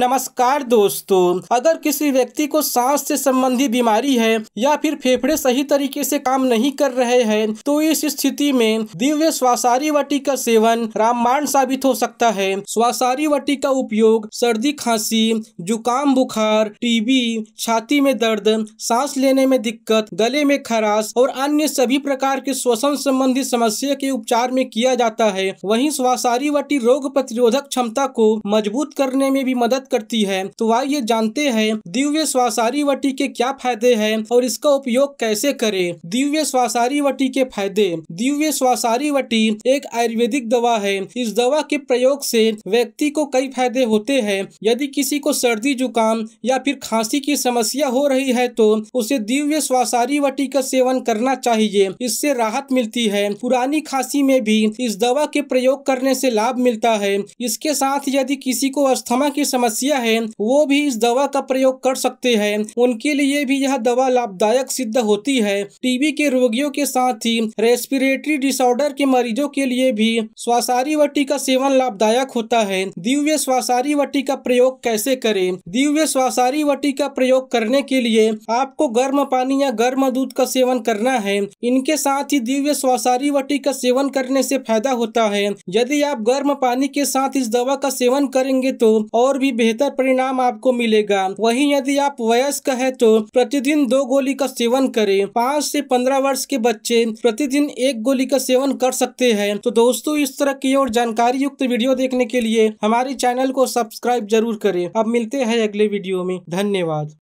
नमस्कार दोस्तों अगर किसी व्यक्ति को सांस से संबंधी बीमारी है या फिर फेफड़े सही तरीके से काम नहीं कर रहे हैं तो इस स्थिति में दिव्य स्वासारी वटी का सेवन रामबाण साबित हो सकता है स्वासारी वटी का उपयोग सर्दी खांसी जुकाम बुखार टीबी छाती में दर्द सांस लेने में दिक्कत गले में खराश और अन्य सभी प्रकार के श्वसन संबंधी समस्या के उपचार में किया जाता है वही स्वासारी वटी रोग प्रतिरोधक क्षमता को मजबूत करने में भी मदद करती है तो आइए जानते हैं दिव्य स्वासारी वटी के क्या फायदे है और इसका उपयोग कैसे करे दिव्य स्वासारी वटी के फायदे दिव्य स्वासारी वटी एक आयुर्वेदिक दवा है इस दवा के प्रयोग से व्यक्ति को कई फायदे होते हैं यदि किसी को सर्दी जुकाम या फिर खांसी की समस्या हो रही है तो उसे दिव्य स्वासारी वटी का सेवन करना चाहिए इससे राहत मिलती है पुरानी खांसी में भी इस दवा के प्रयोग करने से लाभ मिलता है इसके साथ यदि किसी को अस्थमा की समस्या समस्या है वो भी इस दवा का प्रयोग कर सकते हैं उनके लिए भी यह दवा लाभदायक सिद्ध होती है टीबी के रोगियों के साथ ही रेस्पिरेटरी डिसऑर्डर के मरीजों के लिए भी स्वासारी वटी का सेवन लाभदायक होता है दिव्य स्वासारी वटी का प्रयोग कैसे करे दिव्य स्वासारी वटी का प्रयोग करने के लिए आपको गर्म पानी या गर्म दूध का सेवन करना है इनके साथ ही दिव्य स्वासारी वटी का सेवन करने से फायदा होता है यदि आप गर्म पानी के साथ इस दवा का सेवन करेंगे तो और भी बेहतर परिणाम आपको मिलेगा वही यदि आप वयस्क है तो प्रतिदिन दो गोली का सेवन करें पाँच से पंद्रह वर्ष के बच्चे प्रतिदिन एक गोली का सेवन कर सकते हैं तो दोस्तों इस तरह की और जानकारी युक्त वीडियो देखने के लिए हमारे चैनल को सब्सक्राइब जरूर करें अब मिलते हैं अगले वीडियो में धन्यवाद